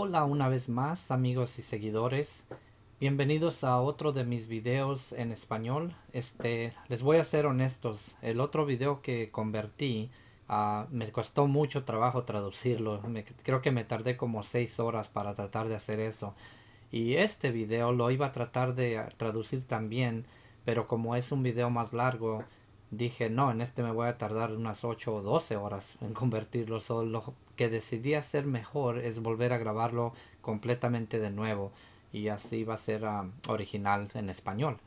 Hola una vez más amigos y seguidores, bienvenidos a otro de mis videos en español. Este, les voy a ser honestos, el otro video que convertí ah, me costó mucho trabajo traducirlo, creo que me tardé como 6 horas para tratar de hacer eso. Y este video lo iba a tratar de traducir también, pero como es un video más largo, dije, no, en este me voy a tardar unas 8 o 12 horas en convertirlo. solo lo que decidí hacer mejor es volver a grabarlo completamente de nuevo y así va a ser original en español.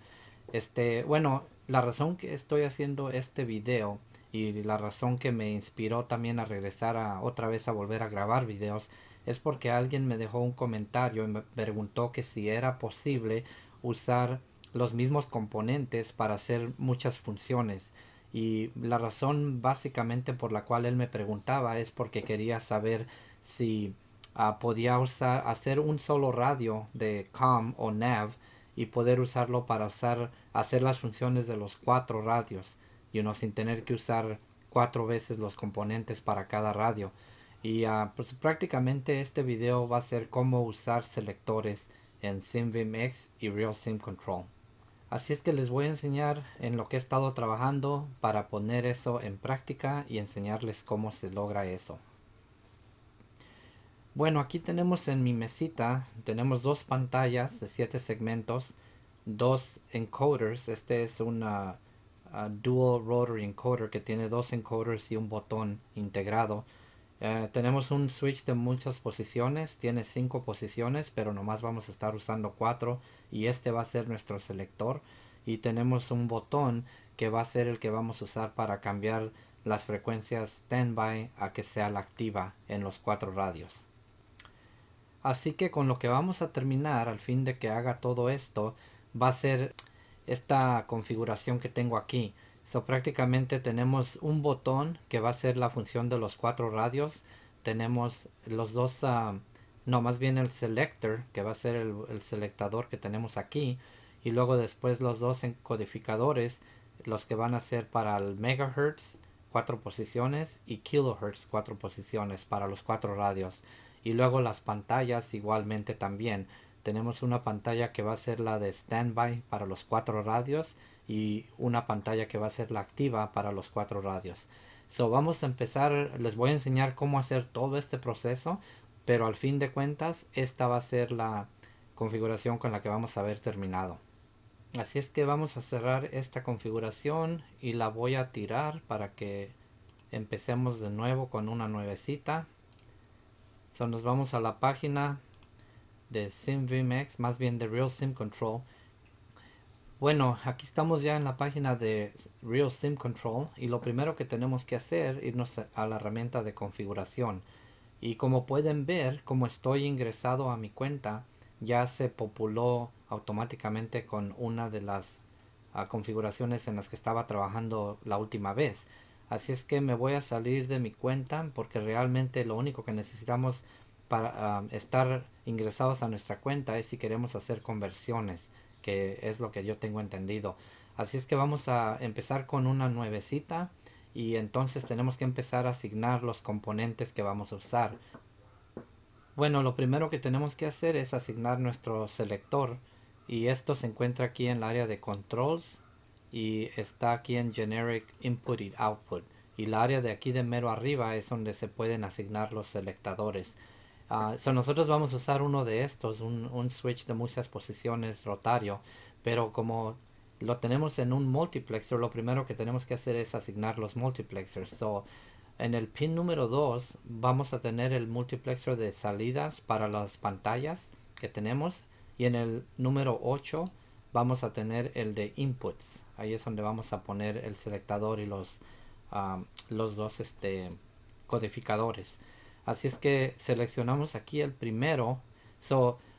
Este, bueno, la razón que estoy haciendo este video y la razón que me inspiró también a regresar a otra vez a volver a grabar videos es porque alguien me dejó un comentario y me preguntó que si era posible usar los mismos componentes para hacer muchas funciones. Y la razón básicamente por la cual él me preguntaba es porque quería saber si ah, podía usar, hacer un solo radio de COM o NAV y poder usarlo para usar, hacer las funciones de los cuatro radios, y uno sin tener que usar cuatro veces los componentes para cada radio. Y ah, pues prácticamente este video va a ser cómo usar selectores en SimVimX y sim Control. Así es que les voy a enseñar en lo que he estado trabajando para poner eso en práctica y enseñarles cómo se logra eso. Bueno, aquí tenemos en mi mesita, tenemos dos pantallas de siete segmentos, dos encoders. Este es un ah, dual rotary encoder que tiene dos encoders y un botón integrado. Eh, tenemos un switch de muchas posiciones, tiene cinco posiciones, pero nomás vamos a estar usando cuatro y este va a ser nuestro selector. Y tenemos un botón que va a ser el que vamos a usar para cambiar las frecuencias standby a que sea la activa en los cuatro radios. Así que con lo que vamos a terminar al fin de que haga todo esto va a ser esta configuración que tengo aquí prácticamente tenemos un botón que va a ser la función de los cuatro radios. Tenemos los dos, ah, no, más bien el selector, que va a ser el, el, selectador que tenemos aquí. Y luego después los dos encodificadores, los que van a ser para el megahertz, cuatro posiciones, y kilohertz, cuatro posiciones para los cuatro radios. Y luego las pantallas igualmente también. Tenemos una pantalla que va a ser la de standby para los cuatro radios y una pantalla que va a ser la activa para los cuatro radios. So vamos a empezar, les voy a enseñar cómo hacer todo este proceso, pero al fin de cuentas esta va a ser la configuración con la que vamos a haber terminado. Así es que vamos a cerrar esta configuración y la voy a tirar para que empecemos de nuevo con una nuevecita. So nos vamos a la página de SimVMX, más bien de Real Sim Control. Bueno, aquí estamos ya en la página de Real Sim Control y lo primero que tenemos que hacer es irnos a la herramienta de configuración. Y como pueden ver, como estoy ingresado a mi cuenta, ya se populó automáticamente con una de las ah, configuraciones en las que estaba trabajando la última vez. Así es que me voy a salir de mi cuenta porque realmente lo único que necesitamos para ah, estar ingresados a nuestra cuenta es si queremos hacer conversiones que es lo que yo tengo entendido. Así es que vamos a empezar con una nuevecita y entonces tenemos que empezar a asignar los componentes que vamos a usar. Bueno, lo primero que tenemos que hacer es asignar nuestro selector y esto se encuentra aquí en el área de controls y está aquí en generic input y output y la área de aquí de mero arriba es donde se pueden asignar los selectadores. Ah, nosotros vamos a usar uno de estos, un, switch de muchas posiciones rotario, pero como lo tenemos en un multiplexer, lo primero que tenemos que hacer es asignar los multiplexers. So, en el pin número 2 vamos a tener el multiplexer de salidas para las pantallas que tenemos y en el número 8 vamos a tener el de inputs. Ahí es donde vamos a poner el selectador y los, ah, los dos este, codificadores. Así es que seleccionamos aquí el primero.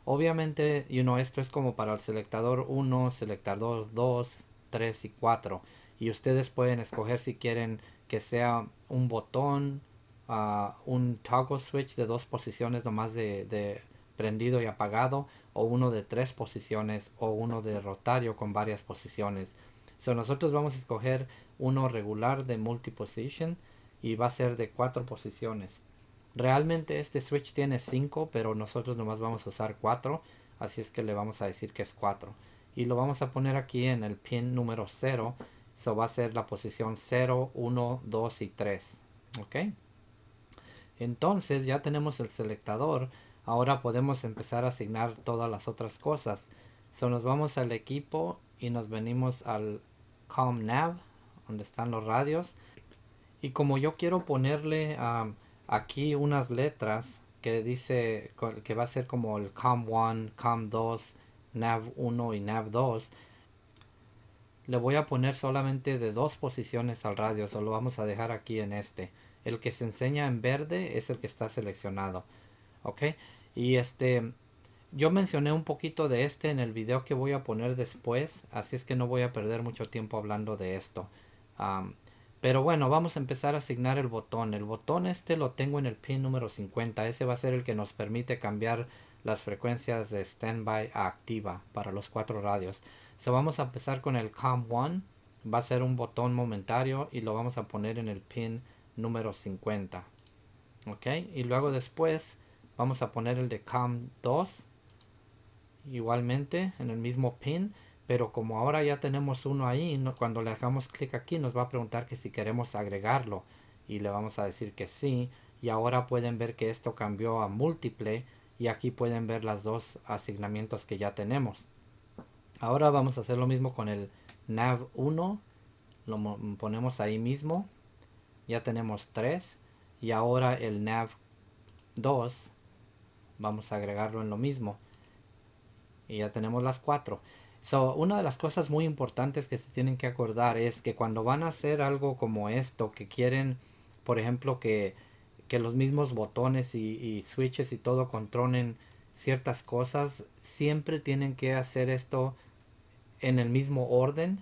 obviamente, you know, esto es como para el selectador 1, selectador 2, 3 y 4. Y ustedes pueden escoger si quieren que sea un botón, ah, un toggle switch de dos posiciones nomás de, de prendido y apagado, o uno de tres posiciones, o uno de rotario con varias posiciones. So, nosotros vamos a escoger uno regular de multi position y va a ser de cuatro posiciones. Realmente este switch tiene 5, pero nosotros nomás vamos a usar 4, así es que le vamos a decir que es 4. Y lo vamos a poner aquí en el pin número 0, eso va a ser la posición 0, 1, 2 y 3. ¿Ok? Entonces ya tenemos el selectador, ahora podemos empezar a asignar todas las otras cosas. So nos vamos al equipo y nos venimos al Nav, donde están los radios. Y como yo quiero ponerle... a aquí unas letras que dice que va a ser como el COM1, COM2, NAV1 y NAV2. Le voy a poner solamente de dos posiciones al radio, solo vamos a dejar aquí en este. El que se enseña en verde es el que está seleccionado. ¿Ok? Y este, yo mencioné un poquito de este en el video que voy a poner después, así es que no voy a perder mucho tiempo hablando de esto. Pero bueno, vamos a empezar a asignar el botón. El botón este lo tengo en el pin número 50. Ese va a ser el que nos permite cambiar las frecuencias de standby a activa para los cuatro radios. se vamos a empezar con el COM1. Va a ser un botón momentario y lo vamos a poner en el pin número 50. Ok, y luego después vamos a poner el de COM2 igualmente en el mismo pin pero como ahora ya tenemos uno ahí, cuando le dejamos clic aquí nos va a preguntar que si queremos agregarlo y le vamos a decir que sí y ahora pueden ver que esto cambió a múltiple y aquí pueden ver las dos asignamientos que ya tenemos. Ahora vamos a hacer lo mismo con el nav1, lo ponemos ahí mismo, ya tenemos 3 y ahora el nav2 vamos a agregarlo en lo mismo y ya tenemos las 4. So, una de las cosas muy importantes que se tienen que acordar es que cuando van a hacer algo como esto, que quieren, por ejemplo, que, que los mismos botones y, switches y todo controlen ciertas cosas, siempre tienen que hacer esto en el mismo orden,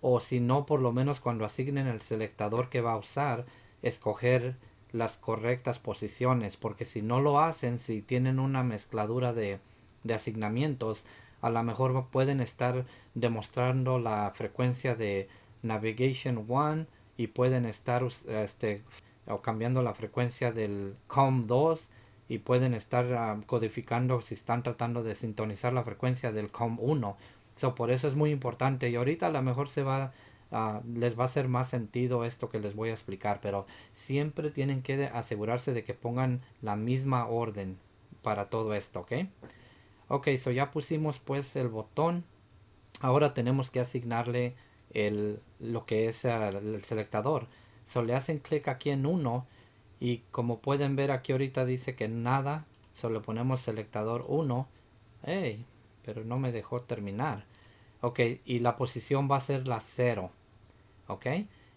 o si no, por lo menos cuando asignen el selectador que va a usar, escoger las correctas posiciones, porque si no lo hacen, si tienen una mezcladura de asignamientos, a lo mejor pueden estar demostrando la frecuencia de Navigation 1 y pueden estar este, o cambiando la frecuencia del COM 2 y pueden estar ah, codificando si están tratando de sintonizar la frecuencia del COM 1. So, por eso es muy importante y ahorita a lo mejor se va, ah, les va a ser más sentido esto que les voy a explicar, pero siempre tienen que asegurarse de que pongan la misma orden para todo esto, ¿ok? Ok, so ya pusimos pues el botón. Ahora tenemos que asignarle el, lo que es el, selectador. le hacen clic aquí en 1 y como pueden ver aquí ahorita dice que nada. Solo ponemos selectador 1. ¡Ey! pero no me dejó terminar. Ok, y la posición va a ser la 0. Ok,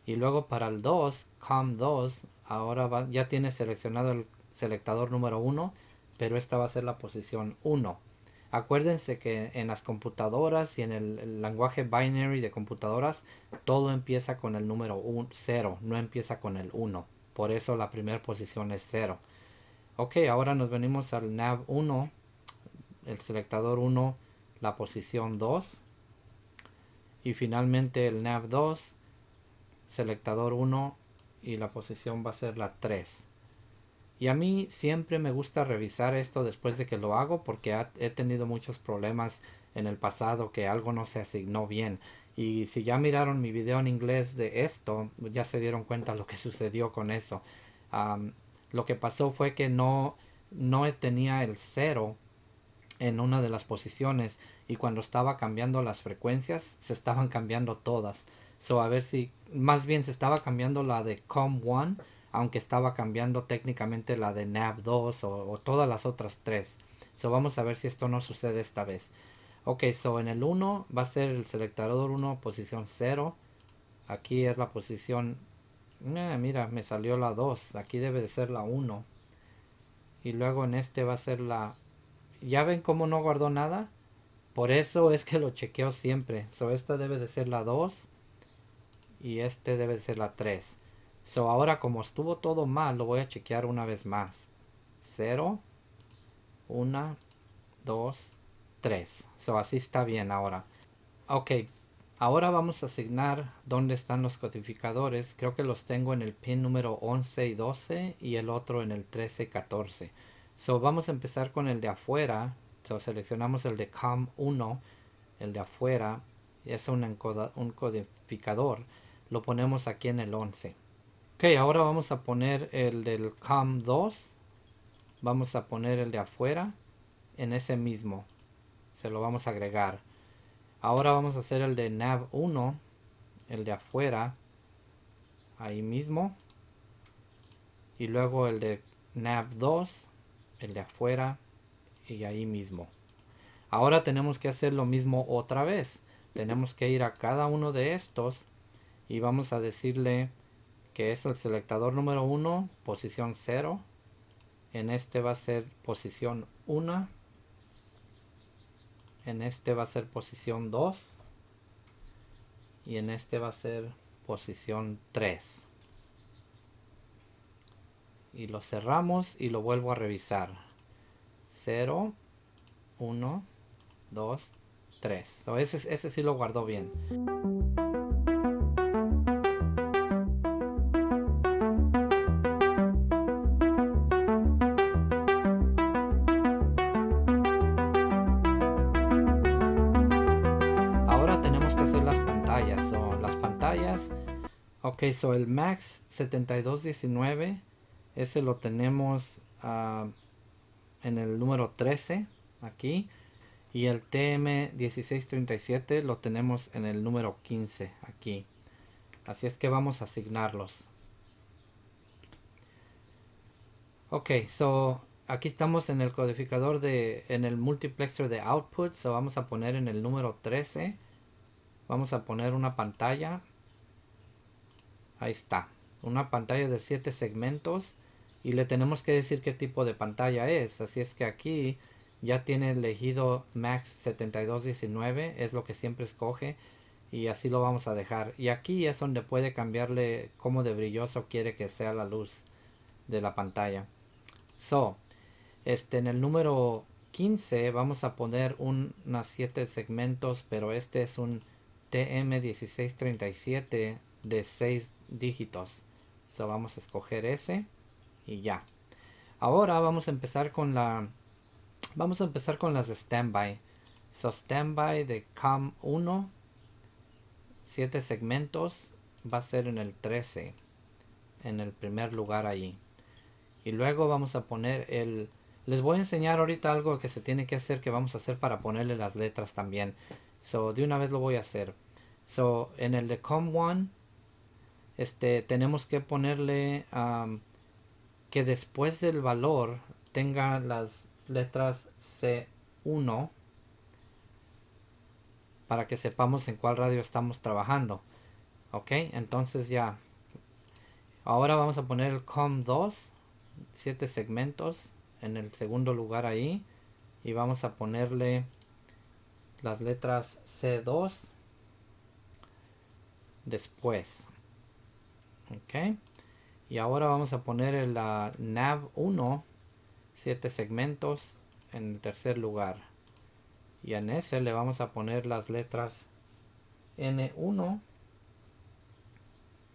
y luego para el 2, COM 2, ahora va, ya tiene seleccionado el selectador número 1, pero esta va a ser la posición 1. Acuérdense que en las computadoras y en el, lenguaje binary de computadoras, todo empieza con el número 0, no empieza con el 1. Por eso la primera posición es 0. Ok, ahora nos venimos al nav 1, el selectador 1, la posición 2. Y finalmente el nav 2, selectador 1 y la posición va a ser la 3. Y a mí siempre me gusta revisar esto después de que lo hago porque he tenido muchos problemas en el pasado que algo no se asignó bien. Y si ya miraron mi video en inglés de esto, ya se dieron cuenta lo que sucedió con eso. lo que pasó fue que no, no tenía el cero en una de las posiciones y cuando estaba cambiando las frecuencias se estaban cambiando todas. So a ver si más bien se estaba cambiando la de COM1 aunque estaba cambiando técnicamente la de NAV2 o, todas las otras tres. So vamos a ver si esto no sucede esta vez. Ok, so en el 1 va a ser el selectador 1, posición 0. Aquí es la posición... Eh, mira, me salió la 2. Aquí debe de ser la 1. Y luego en este va a ser la... ¿Ya ven cómo no guardó nada? Por eso es que lo chequeo siempre. So esta debe de ser la 2. Y este debe de ser la 3. So ahora como estuvo todo mal, lo voy a chequear una vez más. 0, 1, 2, 3. So así está bien ahora. Ok, ahora vamos a asignar dónde están los codificadores. Creo que los tengo en el pin número 11 y 12 y el otro en el 13 y 14. So vamos a empezar con el de afuera. So seleccionamos el de COM1, el de afuera. Es un, un codificador. Lo ponemos aquí en el 11. Ok, ahora vamos a poner el del CAM2. Vamos a poner el de afuera en ese mismo. Se lo vamos a agregar. Ahora vamos a hacer el de nav1, el de afuera, ahí mismo. Y luego el de nav2, el de afuera y ahí mismo. Ahora tenemos que hacer lo mismo otra vez. Tenemos que ir a cada uno de estos y vamos a decirle que es el selectador número 1, posición 0. En este va a ser posición 1. En este va a ser posición 2. Y en este va a ser posición 3. Y lo cerramos y lo vuelvo a revisar. 0, 1, 2, 3. ese, ese sí lo guardó bien. Ok, so el max 7219, ese ah, lo tenemos en el número 13 aquí. Y el TM1637 lo tenemos en el número 15 aquí. Así es que vamos a asignarlos. Ok, so aquí estamos en el codificador de, en el multiplexer de output. So vamos a poner en el número 13. Vamos a poner una pantalla Ahí está. Una pantalla de 7 segmentos. Y le tenemos que decir qué tipo de pantalla es. Así es que aquí ya tiene elegido Max 7219. Es lo que siempre escoge. Y así lo vamos a dejar. Y aquí es donde puede cambiarle cómo de brilloso quiere que sea la luz de la pantalla. So, este en el número 15 vamos a poner un, unas 7 segmentos, pero este es un TM1637 de 6 dígitos. So vamos a escoger ese y ya. Ahora vamos a empezar con la vamos a empezar con las standby. So standby de cam 1 7 segmentos va a ser en el 13 en el primer lugar ahí. Y luego vamos a poner el les voy a enseñar ahorita algo que se tiene que hacer que vamos a hacer para ponerle las letras también. So de una vez lo voy a hacer. So en el de com 1 este, tenemos que ponerle que después del valor tenga las letras C1 para que sepamos en cuál radio estamos trabajando. Ok, entonces ya. Ahora vamos a poner el COM2, 7 segmentos en el segundo lugar ahí. Y vamos a ponerle las letras C2 después y ahora vamos a poner la nav 1 7 segmentos en el tercer lugar y en ese le vamos a poner las letras n1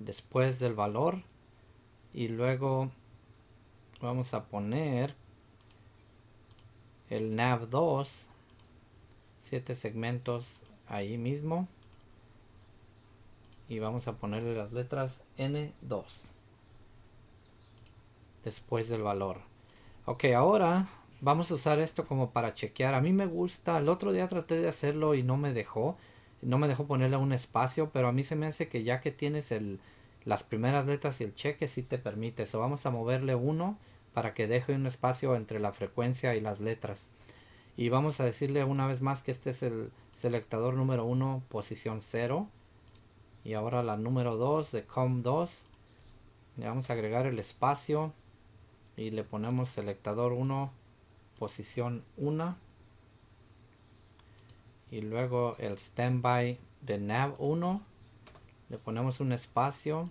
después del valor y luego vamos a poner el nav 2 7 segmentos ahí mismo y vamos a ponerle las letras N2 después del valor. Ok, ahora vamos a usar esto como para chequear. A mí me gusta, el otro día traté de hacerlo y no me dejó. No me dejó ponerle un espacio, pero a mí se me hace que ya que tienes el, las primeras letras y el cheque, sí te permite. eso vamos a moverle uno para que deje un espacio entre la frecuencia y las letras. Y vamos a decirle una vez más que este es el selectador número 1, posición 0 y ahora la número 2 de com2 le vamos a agregar el espacio y le ponemos selectador 1 posición 1 y luego el standby de nav 1 le ponemos un espacio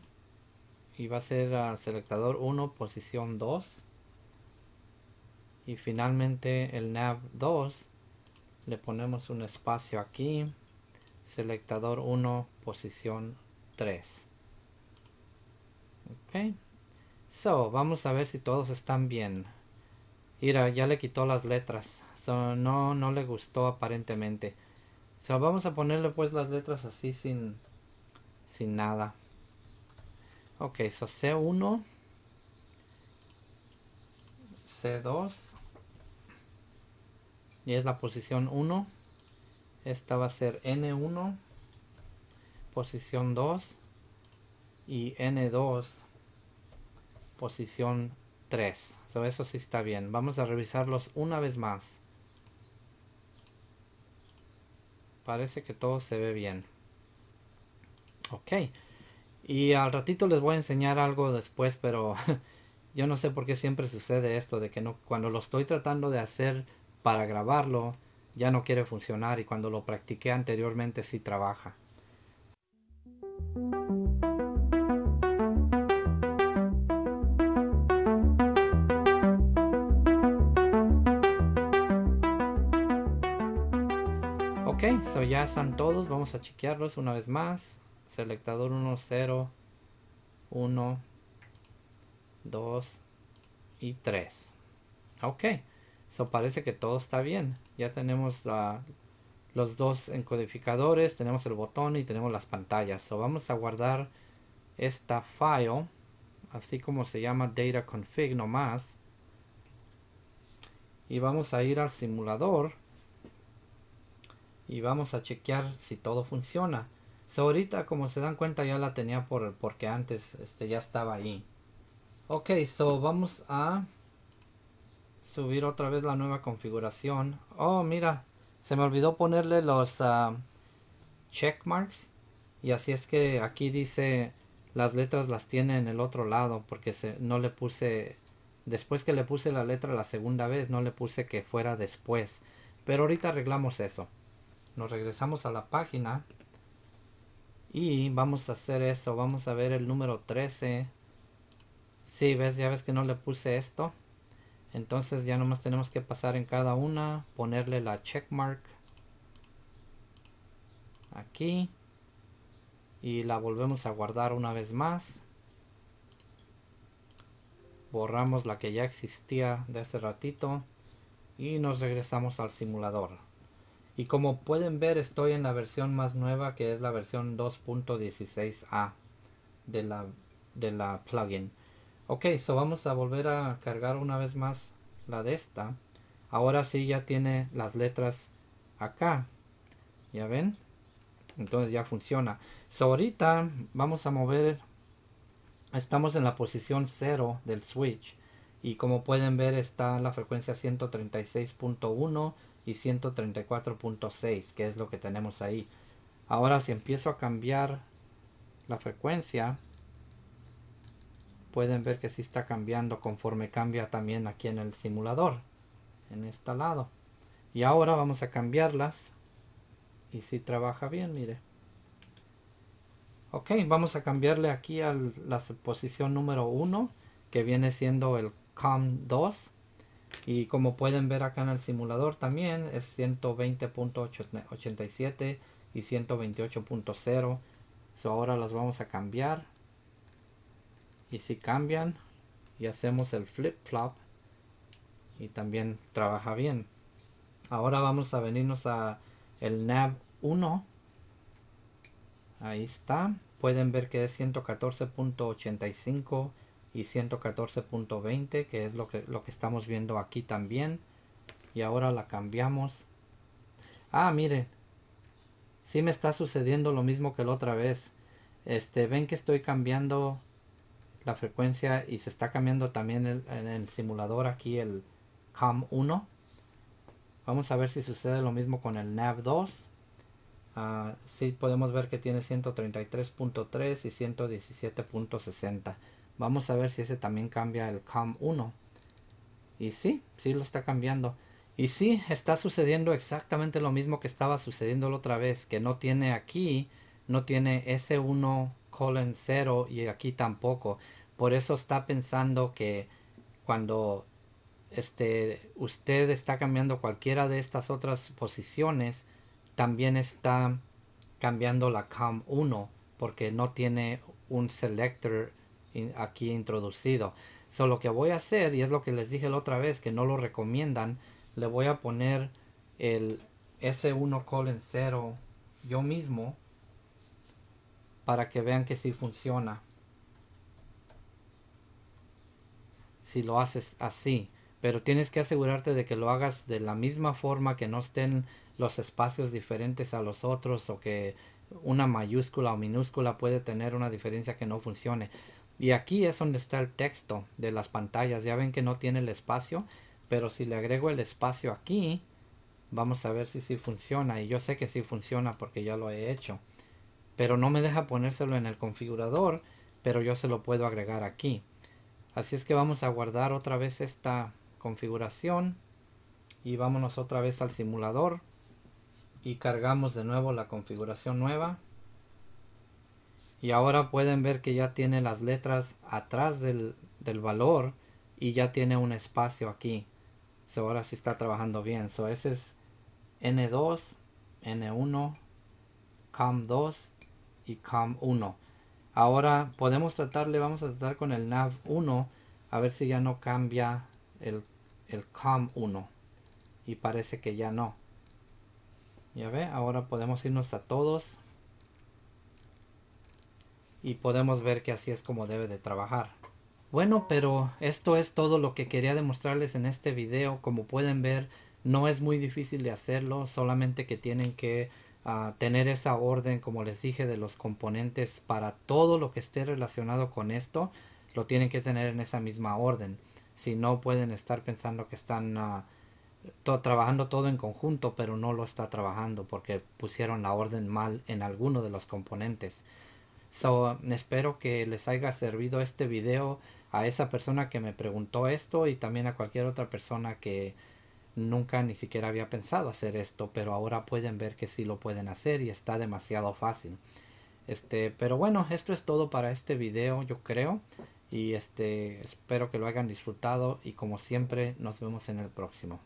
y va a ser al selectador 1 posición 2 y finalmente el nav 2 le ponemos un espacio aquí selectador 1, posición 3. Ok. So, vamos a ver si todos están bien. Mira, ya le quitó las letras. no, no le gustó aparentemente. So, vamos a ponerle pues las letras así sin, sin nada. Ok, so C1. C2. Y es la posición 1. Esta va a ser N1, posición 2 y N2, posición 3. eso sí está bien. Vamos a revisarlos una vez más. Parece que todo se ve bien. Ok. Y al ratito les voy a enseñar algo después, pero yo no sé por qué siempre sucede esto de que no cuando lo estoy tratando de hacer para grabarlo, ya no quiere funcionar y cuando lo practiqué anteriormente sí trabaja. Ok, so ya están todos, vamos a chequearlos una vez más. Selectador 1, 0, 1, 2 y 3. Ok. So parece que todo está bien. Ya tenemos los dos encodificadores, tenemos el botón y tenemos las pantallas. So vamos a guardar esta file, así como se llama data config nomás. Y vamos a ir al simulador y vamos a chequear si todo funciona. ahorita como se dan cuenta ya la tenía por porque antes este ya estaba ahí. Ok, so vamos a subir otra vez la nueva configuración. Oh, mira, se me olvidó ponerle los ah, check marks. Y así es que aquí dice las letras las tiene en el otro lado porque no le puse, después que le puse la letra la segunda vez, no le puse que fuera después. Pero ahorita arreglamos eso. Nos regresamos a la página y vamos a hacer eso. Vamos a ver el número 13. Si sí, ves, ya ves que no le puse esto. Entonces ya nomás tenemos que pasar en cada una, ponerle la checkmark aquí y la volvemos a guardar una vez más. Borramos la que ya existía de hace ratito y nos regresamos al simulador. Y como pueden ver estoy en la versión más nueva que es la versión 2.16a de la, de la plugin ok so vamos a volver a cargar una vez más la de esta ahora sí ya tiene las letras acá ya ven entonces ya funciona so ahorita vamos a mover estamos en la posición 0 del switch y como pueden ver está la frecuencia 136.1 y 134.6 que es lo que tenemos ahí ahora si empiezo a cambiar la frecuencia pueden ver que sí está cambiando conforme cambia también aquí en el simulador en este lado y ahora vamos a cambiarlas y si sí trabaja bien mire ok vamos a cambiarle aquí a la posición número 1 que viene siendo el COM 2 y como pueden ver acá en el simulador también es 120.87 y 128.0 ahora las vamos a cambiar y si cambian y hacemos el flip flop y también trabaja bien ahora vamos a venirnos a el nav 1 ahí está pueden ver que es 114.85 y 114.20 que es lo que, lo que estamos viendo aquí también y ahora la cambiamos ah miren si sí me está sucediendo lo mismo que la otra vez este ven que estoy cambiando frecuencia y se está cambiando también en el simulador aquí el cam 1 Vamos a ver si sucede lo mismo con el NAV2. Ah, si podemos ver que tiene 133.3 y 117.60. Vamos a ver si ese también cambia el cam 1 Y si, sí lo está cambiando. Y si, está sucediendo exactamente lo mismo que estaba sucediendo la otra vez, que no tiene aquí, no tiene S1 colon 0 y aquí tampoco. Por eso está pensando que cuando este, usted está cambiando cualquiera de estas otras posiciones, también está cambiando la CAM 1 porque no tiene un selector aquí introducido. So, lo que voy a hacer, y es lo que les dije la otra vez, que no lo recomiendan, le voy a poner el S1 colon 0 yo mismo para que vean que sí funciona. si lo haces así, pero tienes que asegurarte de que lo hagas de la misma forma, que no estén los espacios diferentes a los otros o que una mayúscula o minúscula puede tener una diferencia que no funcione. Y aquí es donde está el texto de las pantallas. Ya ven que no tiene el espacio, pero si le agrego el espacio aquí, vamos a ver si sí funciona. Y yo sé que sí funciona porque ya lo he hecho. Pero no me deja ponérselo en el configurador, pero yo se lo puedo agregar aquí. Así es que vamos a guardar otra vez esta configuración y vámonos otra vez al simulador y cargamos de nuevo la configuración nueva y ahora pueden ver que ya tiene las letras atrás del, valor y ya tiene un espacio aquí ahora sí está trabajando bien so es N2 N1 cam 2 y cam 1 Ahora podemos tratarle, vamos a tratar con el nav1 a ver si ya no cambia el, el com1 y parece que ya no. Ya ve, ahora podemos irnos a todos y podemos ver que así es como debe de trabajar. Bueno, pero esto es todo lo que quería demostrarles en este video. Como pueden ver, no es muy difícil de hacerlo, solamente que tienen que tener esa orden, como les dije, de los componentes para todo lo que esté relacionado con esto, lo tienen que tener en esa misma orden. Si no, pueden estar pensando que están ah, trabajando todo en conjunto, pero no lo está trabajando porque pusieron la orden mal en alguno de los componentes. So, espero que les haya servido este video a esa persona que me preguntó esto y también a cualquier otra persona que nunca ni siquiera había pensado hacer esto, pero ahora pueden ver que sí lo pueden hacer y está demasiado fácil. Este, pero bueno, esto es todo para este video, yo creo. Y este, espero que lo hayan disfrutado y como siempre, nos vemos en el próximo.